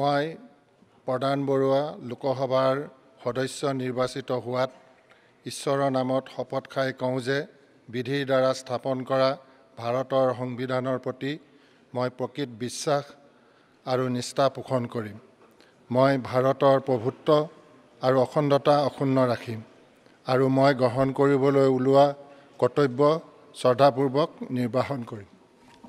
মই প্ৰদান বৰুৱা লোকসভাৰ সদস্য নিৰ্বাচিত হোৱাত ঈশ্বৰৰ নামত শপত খাই কওঁ যে বিধিৰ দ্বাৰা স্থাপন কৰা ভাৰতৰ সংবিধানৰ প্ৰতি মই প্ৰকৃত বিশ্বাস আৰু নিষ্ঠা পোষণ কৰিম মই ভাৰতৰ প্ৰভুত্ব আৰু অখণ্ডতা অক্ষুণ্ণ ৰাখিম আৰু মই গ্ৰহণ কৰিবলৈ ওলোৱা কৰ্তব্য শ্ৰদ্ধাপূৰ্বক নিৰ্বাহন কৰিম